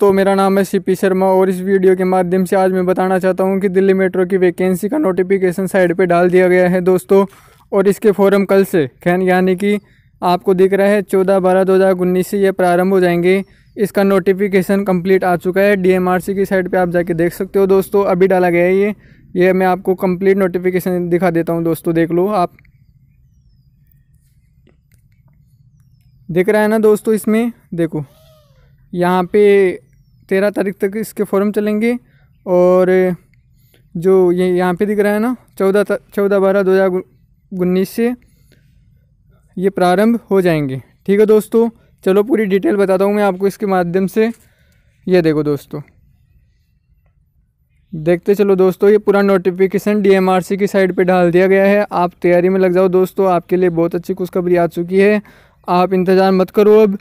तो मेरा नाम है सीपी शर्मा और इस वीडियो के माध्यम से आज मैं बताना चाहता हूं कि दिल्ली मेट्रो की वैकेंसी का नोटिफिकेशन साइड पे डाल दिया गया है दोस्तों और इसके फॉरम कल से खैन यानी कि आपको दिख रहा है चौदह बारह दो हज़ार उन्नीस से ये प्रारंभ हो जाएंगे इसका नोटिफिकेशन कंप्लीट आ चुका है डीएमआरसी की साइड पे आप जाके देख सकते हो दोस्तों अभी डाला गया है ये ये मैं आपको कंप्लीट नोटिफिकेशन दिखा देता हूँ दोस्तों देख लो आप दिख रहा है ना दोस्तों इसमें देखो यहाँ पे तेरह तारीख तक इसके फॉर्म चलेंगे और जो ये यहाँ पे दिख रहा है ना चौदह चौदह बारह दो हज़ार उन्नीस से ये प्रारंभ हो जाएंगे ठीक है दोस्तों चलो पूरी डिटेल बताता हूँ मैं आपको इसके माध्यम से ये देखो दोस्तों देखते चलो दोस्तों ये पूरा नोटिफिकेशन डीएमआरसी की साइड पे डाल दिया गया है आप तैयारी में लग जाओ दोस्तों आपके लिए बहुत अच्छी खुशखबरी आ चुकी है आप इंतज़ार मत करो अब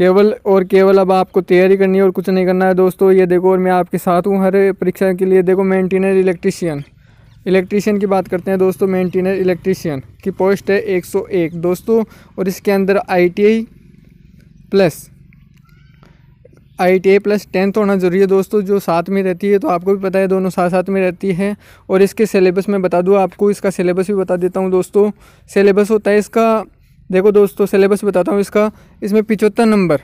केवल और केवल अब आपको तैयारी करनी है और कुछ नहीं करना है दोस्तों ये देखो और मैं आपके साथ हूँ हर परीक्षा के लिए देखो मेंटेनर इलेक्ट्रीशियन इलेक्ट्रीशियन की बात करते हैं दोस्तों मेंटेनर इलेक्ट्रीशियन की पोस्ट है 101 दोस्तों और इसके अंदर ITI plus I plus tenth होना ज़रूरी है दोस्तों जो साथ में रहती है तो आपको भी पता है दोनों साथ साथ में रहती है और इसके सिलेबस में बता दूँ आपको इसका सिलेबस भी बता देता हूँ दोस्तों सिलेबस होता है इसका देखो दोस्तों सिलेबस बताता हूँ इसका इसमें पिचहत्तर नंबर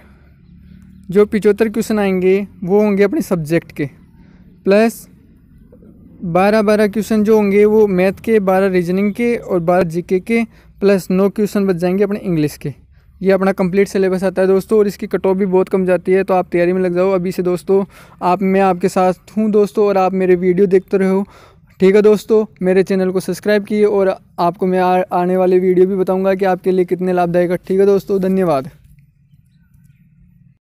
जो पिचहत्तर क्वेश्चन आएंगे वो होंगे अपने सब्जेक्ट के प्लस बारह बारह क्वेश्चन जो होंगे वो मैथ के बारह रीजनिंग के और बारह जीके के प्लस नौ क्वेश्चन बच जाएंगे अपने इंग्लिश के ये अपना कंप्लीट सिलेबस आता है दोस्तों और इसकी कट ऑफ भी बहुत कम जाती है तो आप तैयारी में लग जाओ अभी से दोस्तों आप मैं आपके साथ हूँ दोस्तों और आप मेरे वीडियो देखते रहो ठीक है दोस्तों मेरे चैनल को सब्सक्राइब किए और आपको मैं आ, आने वाली वीडियो भी बताऊंगा कि आपके लिए कितने लाभदायक है ठीक है दोस्तों धन्यवाद